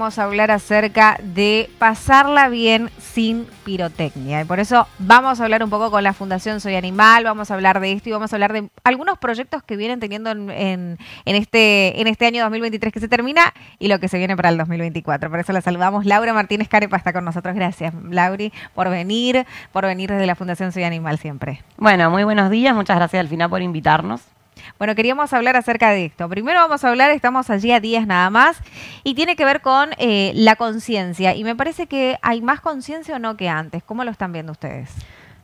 Vamos a hablar acerca de pasarla bien sin pirotecnia. Y por eso vamos a hablar un poco con la Fundación Soy Animal, vamos a hablar de esto y vamos a hablar de algunos proyectos que vienen teniendo en, este, en este año 2023 que se termina y lo que se viene para el 2024. Por eso la saludamos. Laura Martínez Carepa está con nosotros. Gracias, Lauri, por venir, por venir desde la Fundación Soy Animal siempre. Bueno, muy buenos días. Muchas gracias al final por invitarnos. Bueno, queríamos hablar acerca de esto. Primero vamos a hablar, estamos allí a días nada más, y tiene que ver con eh, la conciencia. Y me parece que hay más conciencia o no que antes. ¿Cómo lo están viendo ustedes?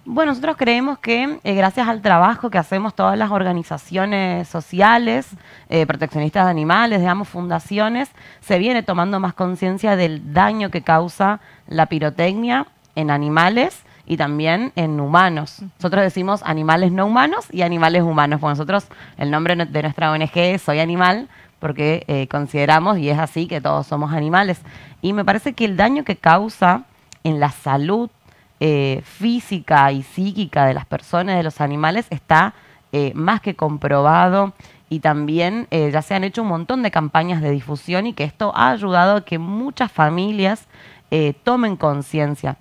Bueno, nosotros creemos que eh, gracias al trabajo que hacemos todas las organizaciones sociales, eh, proteccionistas de animales, digamos, fundaciones, se viene tomando más conciencia del daño que causa la pirotecnia en animales y también en humanos. Nosotros decimos animales no humanos y animales humanos, pues nosotros, el nombre de nuestra ONG es Soy Animal, porque eh, consideramos, y es así, que todos somos animales. Y me parece que el daño que causa en la salud eh, física y psíquica de las personas, de los animales, está eh, más que comprobado y también ya se han hecho un montón de campañas de difusión y que esto ha ayudado a que muchas familias tomen conciencia.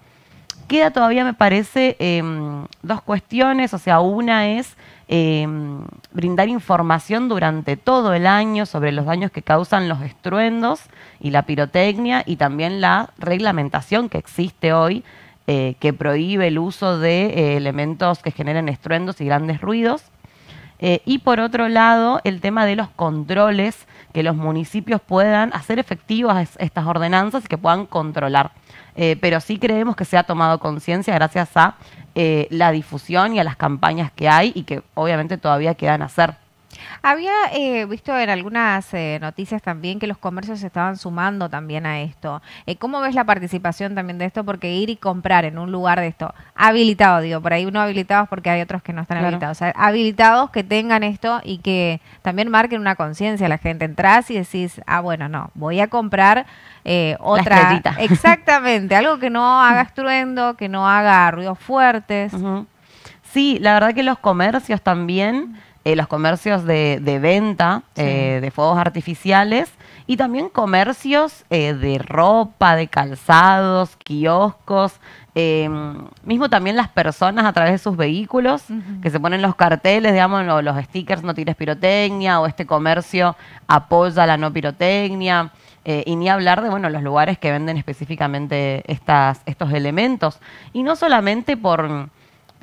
Queda todavía, me parece, em, dos cuestiones, o sea, una es em, brindar información durante todo el año sobre los daños que causan los estruendos y la pirotecnia y también la reglamentación que existe hoy eh, que prohíbe el uso de eh, elementos que generen estruendos y grandes ruidos. Eh, y por otro lado, el tema de los controles que los municipios puedan hacer efectivas estas ordenanzas y que puedan controlar eh, pero sí creemos que se ha tomado conciencia gracias a eh, la difusión y a las campañas que hay y que obviamente todavía quedan hacer. Había eh, visto en algunas eh, noticias también que los comercios se estaban sumando también a esto. Eh, ¿Cómo ves la participación también de esto? Porque ir y comprar en un lugar de esto habilitado, digo, por ahí uno habilitados porque hay otros que no están habilitados. O sea, habilitados que tengan esto y que también marquen una conciencia la gente. entras y decís, ah, bueno, no, voy a comprar otra. Exactamente, algo que no haga estruendo, que no haga ruidos fuertes. Sí, la verdad que los comercios también eh, los comercios de, venta eh, de fuegos artificiales y también comercios eh, de ropa, de calzados, kioscos, em, mismo también las personas a través de sus vehículos, que se ponen los carteles, digamos, los stickers no tires pirotecnia, o este comercio apoya la no pirotecnia, y ni hablar de, bueno, los lugares que venden específicamente estas, estos elementos. Y no solamente por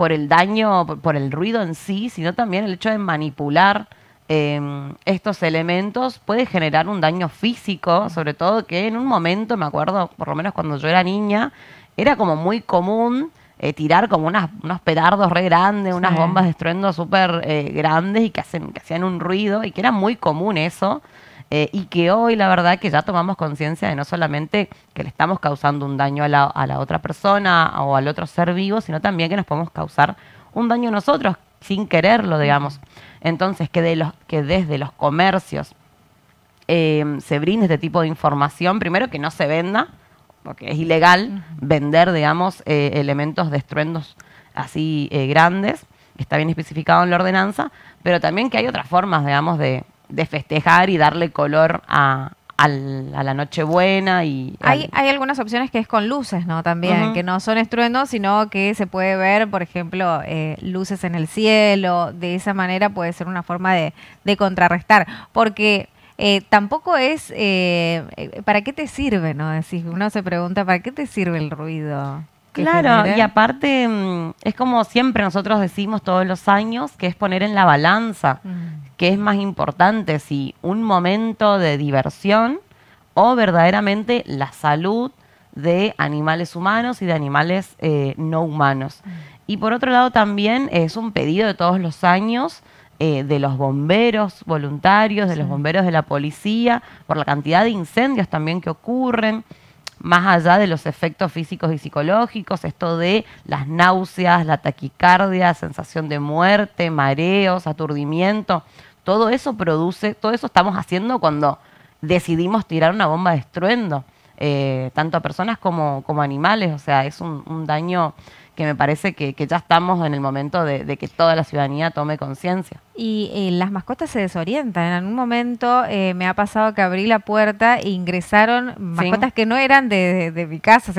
por el daño, por, el ruido en sí, sino también el hecho de manipular em, estos elementos puede generar un daño físico, sobre todo que en un momento, me acuerdo, por lo menos cuando yo era niña, era como muy común eh, tirar como unas, unos pedardos re grandes, unas bombas de estruendo súper eh, grandes y que, hacen, que hacían un ruido y que era muy común eso. Eh, y que hoy la verdad que ya tomamos conciencia de no solamente que le estamos causando un daño a la, otra persona o al otro ser vivo, sino también que nos podemos causar un daño a nosotros sin quererlo, digamos. Entonces, que, de los, que desde los comercios eh, se brinde este tipo de información, primero que no se venda, porque es ilegal vender, digamos, eh, elementos de estruendos así eh, grandes, está bien especificado en la ordenanza, pero también que hay otras formas, digamos, de, de festejar y darle color a, a la Nochebuena y... Hay, hay algunas opciones que es con luces, ¿no? También, que no son estruendos, sino que se puede ver, por ejemplo, eh, luces en el cielo. De esa manera puede ser una forma de, de contrarrestar. Porque eh, tampoco es, eh, ¿para qué te sirve? no Decís, uno se pregunta, ¿para qué te sirve el ruido? Claro, y aparte mm, es como siempre nosotros decimos todos los años, que es poner en la balanza, mm. qué es más importante si un momento de diversión o verdaderamente la salud de animales humanos y de animales eh, no humanos. Mm. Y por otro lado también es un pedido de todos los años eh, de los bomberos voluntarios, de los bomberos de la policía, por la cantidad de incendios también que ocurren más allá de los efectos físicos y psicológicos, esto de las náuseas, la taquicardia, sensación de muerte, mareos, aturdimiento, todo eso produce, todo eso estamos haciendo cuando decidimos tirar una bomba de estruendo, eh, tanto a personas como, como animales, o sea, es un daño que me parece que, ya estamos en el momento de, que toda la ciudadanía tome conciencia. Y, eh, las mascotas se desorientan. En algún momento eh, me ha pasado que abrí la puerta e ingresaron mascotas que no eran de, mi casa,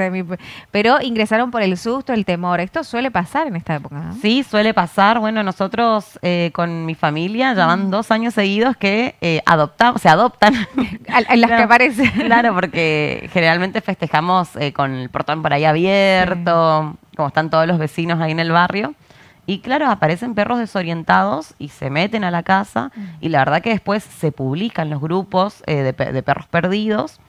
pero ingresaron por el susto, el temor. Esto suele pasar en esta época. Sí, suele pasar. Bueno, nosotros eh, con mi familia ya van mm. dos años seguidos que adoptamos, se adoptan. las que aparecen. Claro, porque generalmente festejamos con el portón por ahí abierto como están todos los vecinos ahí en el barrio. Y claro, aparecen perros desorientados y se meten a la casa mm. y la verdad que después se publican los grupos eh, de, perros perdidos,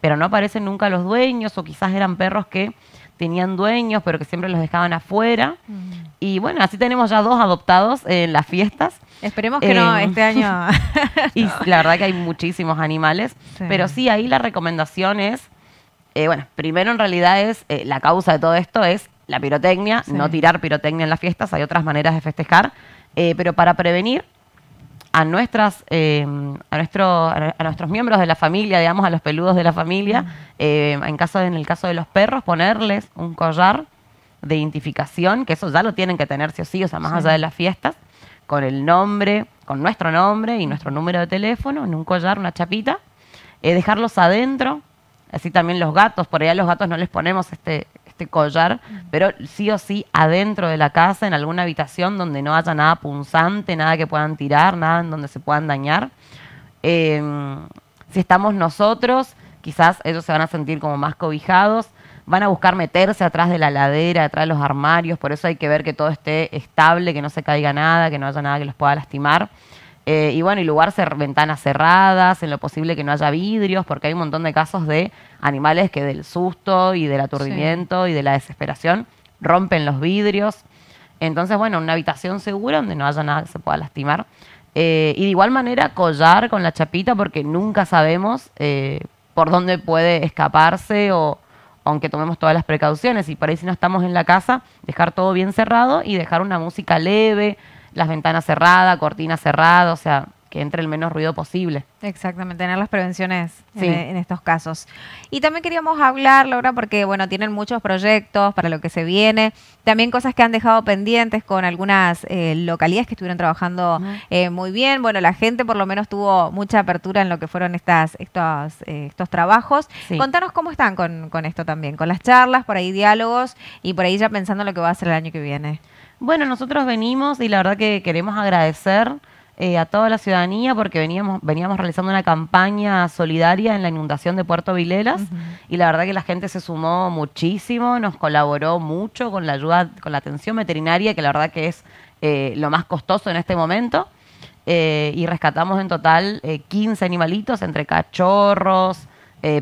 pero no aparecen nunca los dueños o quizás eran perros que tenían dueños pero que siempre los dejaban afuera. Mm. Y bueno, así tenemos ya dos adoptados en las fiestas. Esperemos que no em, este año. y la verdad que hay muchísimos animales, pero sí, ahí la recomendación es, eh, bueno, primero en realidad es, eh, la causa de todo esto es la pirotecnia, no tirar pirotecnia en las fiestas, hay otras maneras de festejar, eh, pero para prevenir a nuestras eh, a, nuestro, a nuestros miembros de la familia, digamos, a los peludos de la familia, eh, en, caso, en el caso de los perros, ponerles un collar de identificación, que eso ya lo tienen que tener sí o sí, o sea, más allá de las fiestas, con el nombre, con nuestro nombre y nuestro número de teléfono, en un collar, una chapita, dejarlos adentro, así también los gatos, por allá los gatos no les ponemos este, este collar, pero sí o sí adentro de la casa, en alguna habitación donde no haya nada punzante, nada que puedan tirar, nada en donde se puedan dañar. Em, si estamos nosotros, quizás ellos se van a sentir como más cobijados, van a buscar meterse atrás de la ladera, atrás de los armarios, por eso hay que ver que todo esté estable, que no se caiga nada, que no haya nada que los pueda lastimar. Eh, y bueno, y lugar ventanas cerradas, en lo posible que no haya vidrios, porque hay un montón de casos de animales que del susto y del aturdimiento y de la desesperación rompen los vidrios. Entonces, bueno, una habitación segura donde no haya nada que se pueda lastimar. Eh, y de igual manera, collar con la chapita, porque nunca sabemos eh, por dónde puede escaparse o aunque tomemos todas las precauciones. Y por ahí si no estamos en la casa, dejar todo bien cerrado y dejar una música leve, las ventanas cerradas, cortinas cerradas, o sea, que entre el menos ruido posible. Exactamente, tener las prevenciones e, en, estos casos. Y también queríamos hablar, Laura, porque bueno, tienen muchos proyectos para lo que se viene, también cosas que han dejado pendientes con algunas eh, localidades que estuvieron trabajando eh, muy bien. Bueno, la gente por lo menos tuvo mucha apertura en lo que fueron estas, estos, eh, estos trabajos. Contanos cómo están con, con esto también, con las charlas, por ahí diálogos y por ahí ya pensando lo que va a ser el año que viene. Bueno, nosotros venimos y la verdad que queremos agradecer eh, a toda la ciudadanía porque veníamos, veníamos realizando una campaña solidaria en la inundación de Puerto Vilelas y la verdad que la gente se sumó muchísimo, nos colaboró mucho con la ayuda, con la atención veterinaria, que la verdad que es eh, lo más costoso en este momento. Eh, y rescatamos en total 15 animalitos entre cachorros,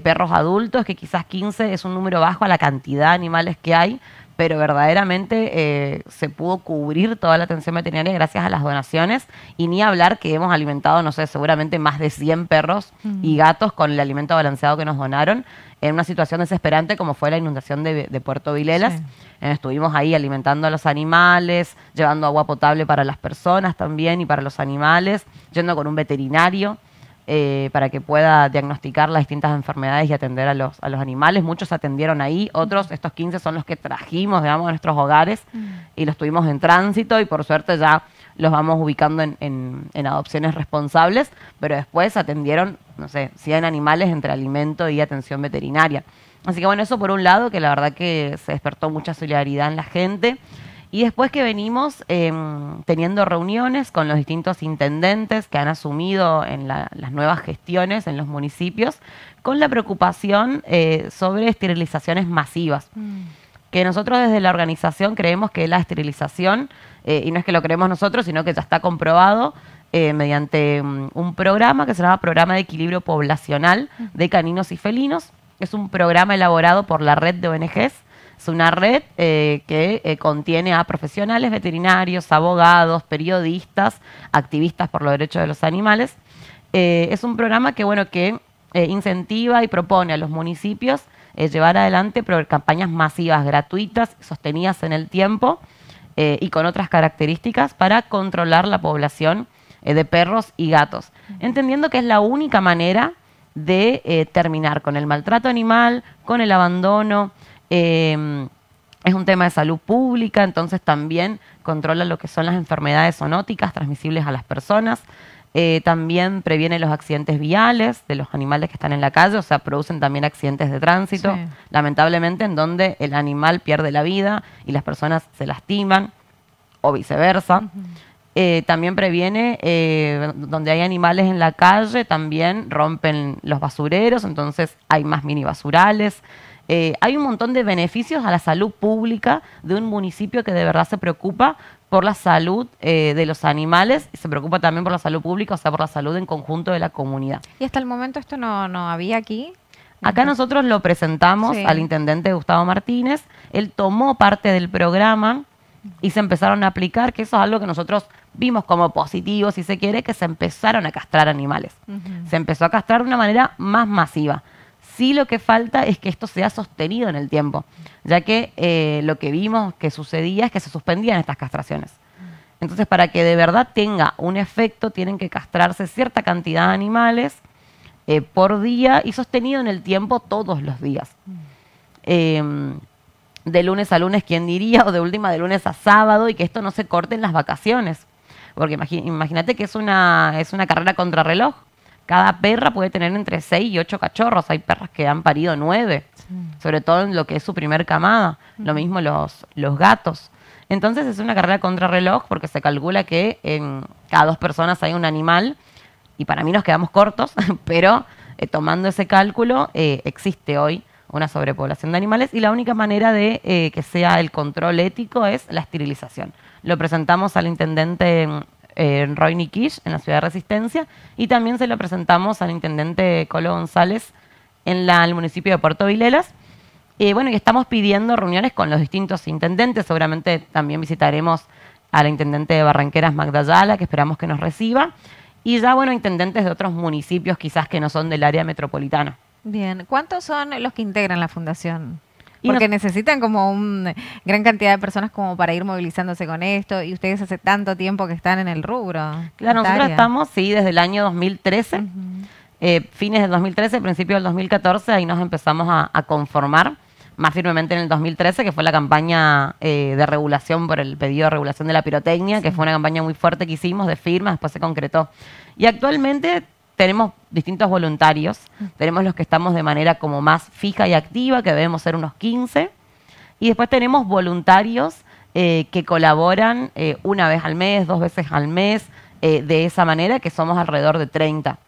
perros adultos, que quizás 15 es un número bajo a la cantidad de animales que hay, pero verdaderamente eh, se pudo cubrir toda la atención veterinaria gracias a las donaciones y ni hablar que hemos alimentado, no sé, seguramente más de 100 perros y gatos con el alimento balanceado que nos donaron en una situación desesperante como fue la inundación de, Puerto Vilelas. Eh, estuvimos ahí alimentando a los animales, llevando agua potable para las personas también y para los animales, yendo con un veterinario. Eh, para que pueda diagnosticar las distintas enfermedades y atender a los, a los animales. Muchos atendieron ahí, otros, estos 15 son los que trajimos, digamos, a nuestros hogares mm. y los tuvimos en tránsito y por suerte ya los vamos ubicando en, adopciones responsables, pero después atendieron, no sé, si 100 animales entre alimento y atención veterinaria. Así que bueno, eso por un lado, que la verdad que se despertó mucha solidaridad en la gente. Y después que venimos em, teniendo reuniones con los distintos intendentes que han asumido en las nuevas gestiones en los municipios, con la preocupación eh, sobre esterilizaciones masivas. Mm. Que nosotros desde la organización creemos que la esterilización, eh, y no es que lo creemos nosotros, sino que ya está comprobado eh, mediante mm, un programa que se llama Programa de Equilibrio Poblacional de Caninos y Felinos. Es un programa elaborado por la red de ONGs es una red eh, que eh, contiene a profesionales veterinarios, abogados, periodistas, activistas por los derechos de los animales. Eh, es un programa que, bueno, que incentiva y propone a los municipios llevar adelante campañas masivas, gratuitas, sostenidas en el tiempo y con otras características para controlar la población de perros y gatos, entendiendo que es la única manera de terminar con el maltrato animal, con el abandono, Em, es un tema de salud pública, entonces también controla lo que son las enfermedades zoonóticas transmisibles a las personas. Eh, también previene los accidentes viales de los animales que están en la calle, o sea, producen también accidentes de tránsito, lamentablemente, en donde el animal pierde la vida y las personas se lastiman o viceversa. Eh, también previene, eh, donde hay animales en la calle, también rompen los basureros, entonces hay más mini basurales. Eh, hay un montón de beneficios a la salud pública de un municipio que de verdad se preocupa por la salud eh, de los animales y se preocupa también por la salud pública, o sea, por la salud en conjunto de la comunidad. ¿Y hasta el momento esto no, había aquí? Acá nosotros lo presentamos al intendente Gustavo Martínez, él tomó parte del programa y se empezaron a aplicar, que eso es algo que nosotros vimos como positivo, si se quiere, que se empezaron a castrar animales. Se empezó a castrar de una manera más masiva. Sí lo que falta es que esto sea sostenido en el tiempo, ya que eh, lo que vimos que sucedía es que se suspendían estas castraciones. Entonces, para que de verdad tenga un efecto, tienen que castrarse cierta cantidad de animales eh, por día y sostenido en el tiempo todos los días. Em, de lunes a lunes, ¿quién diría? O de última, de lunes a sábado y que esto no se corte en las vacaciones. Porque imagínate que es una, es una carrera contrarreloj. Cada perra puede tener entre 6 y 8 cachorros. Hay perras que han parido 9, sobre todo en lo que es su primer camada. Lo mismo los, gatos. Entonces es una carrera contra reloj porque se calcula que en cada dos personas hay un animal y para mí nos quedamos cortos, pero eh, tomando ese cálculo eh, existe hoy una sobrepoblación de animales y la única manera de eh, que sea el control ético es la esterilización. Lo presentamos al intendente en eh, Roy en la ciudad de Resistencia y también se lo presentamos al intendente Colo González en el municipio de Puerto Vilelas. y eh, bueno, y estamos pidiendo reuniones con los distintos intendentes. Seguramente también visitaremos a la intendente de Barranqueras, Magdalena, que esperamos que nos reciba. Y ya, bueno, intendentes de otros municipios quizás que no son del área metropolitana. Bien, ¿cuántos son los que integran la fundación? Porque necesitan como una gran cantidad de personas como para ir movilizándose con esto y ustedes hace tanto tiempo que están en el rubro. Claro, nosotros estamos, sí, desde el año 2013, eh, fines del 2013, principios del 2014, ahí nos empezamos a, conformar más firmemente en el 2013, que fue la campaña eh, de regulación por el pedido de regulación de la pirotecnia, que fue una campaña muy fuerte que hicimos de firmas, después se concretó. Y actualmente tenemos distintos voluntarios, tenemos los que estamos de manera como más fija y activa, que debemos ser unos 15, y después tenemos voluntarios eh, que colaboran eh, una vez al mes, dos veces al mes, eh, de esa manera, que somos alrededor de 30.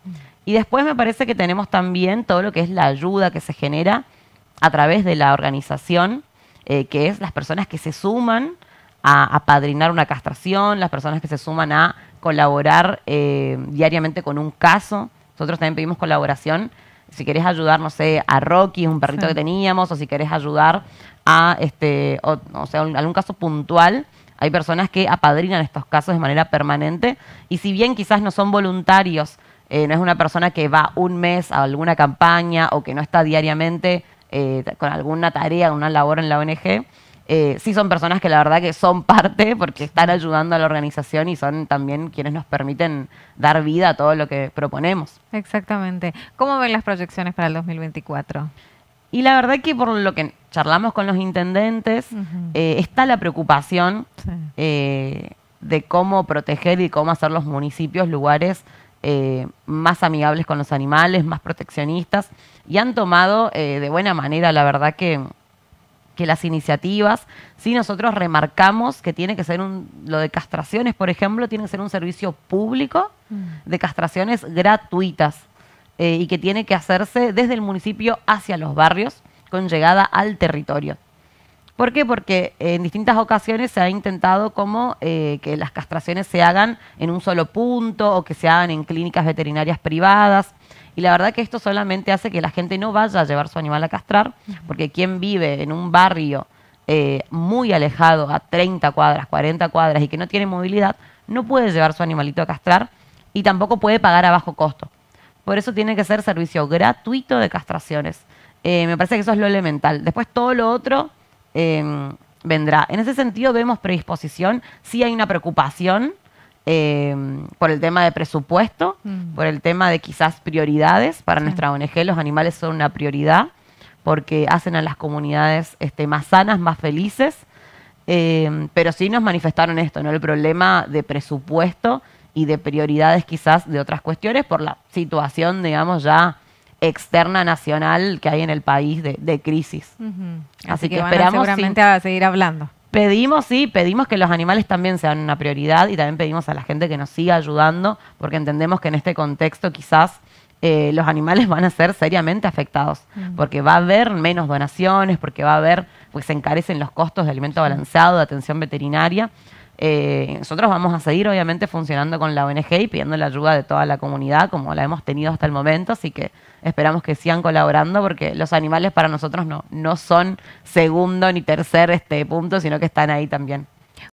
Y después me parece que tenemos también todo lo que es la ayuda que se genera a través de la organización, que es las personas que se suman a padrinar una castración, las personas que se suman a colaborar eh, diariamente con un caso. Nosotros también pedimos colaboración. Si querés ayudar, no sé, a Rocky, un perrito que teníamos, o si querés ayudar a este, o, sea, algún caso puntual, hay personas que apadrinan estos casos de manera permanente. Y si bien quizás no son voluntarios, eh, no es una persona que va un mes a alguna campaña o que no está diariamente eh, con alguna tarea, una labor en la ONG, eh, sí son personas que la verdad que son parte porque están ayudando a la organización y son también quienes nos permiten dar vida a todo lo que proponemos. Exactamente. ¿Cómo ven las proyecciones para el 2024? Y la verdad que por lo que charlamos con los intendentes, eh, está la preocupación eh, de cómo proteger y cómo hacer los municipios lugares más amigables con los animales, más proteccionistas, y han tomado de buena manera, la verdad que que las iniciativas, si nosotros remarcamos que tiene que ser un, lo de castraciones, por ejemplo, tiene que ser un servicio público mm. de castraciones gratuitas eh, y que tiene que hacerse desde el municipio hacia los barrios con llegada al territorio. ¿Por qué? Porque eh, en distintas ocasiones se ha intentado como eh, que las castraciones se hagan en un solo punto o que se hagan en clínicas veterinarias privadas y la verdad que esto solamente hace que la gente no vaya a llevar su animal a castrar, porque quien vive en un barrio eh, muy alejado, a 30 cuadras, 40 cuadras, y que no tiene movilidad, no puede llevar su animalito a castrar y tampoco puede pagar a bajo costo. Por eso tiene que ser servicio gratuito de castraciones. Eh, me parece que eso es lo elemental. Después todo lo otro eh, vendrá. En ese sentido vemos predisposición, sí hay una preocupación Em, por el tema de presupuesto, mm. por el tema de quizás prioridades. Para nuestra ONG los animales son una prioridad porque hacen a las comunidades este, más sanas, más felices. Em, pero sí nos manifestaron esto, ¿no? El problema de presupuesto y de prioridades quizás de otras cuestiones por la situación, digamos, ya externa nacional que hay en el país de, crisis. Así, que, esperamos. seguramente a seguir hablando. Pedimos, sí, pedimos que los animales también sean una prioridad y también pedimos a la gente que nos siga ayudando, porque entendemos que en este contexto quizás eh, los animales van a ser seriamente afectados, mm. porque va a haber menos donaciones, porque va a haber, pues se encarecen los costos de alimento balanceado, de atención veterinaria. Eh, nosotros vamos a seguir, obviamente, funcionando con la ONG y pidiendo la ayuda de toda la comunidad, como la hemos tenido hasta el momento, así que Esperamos que sigan colaborando porque los animales para nosotros no, no son segundo ni tercer este punto, sino que están ahí también.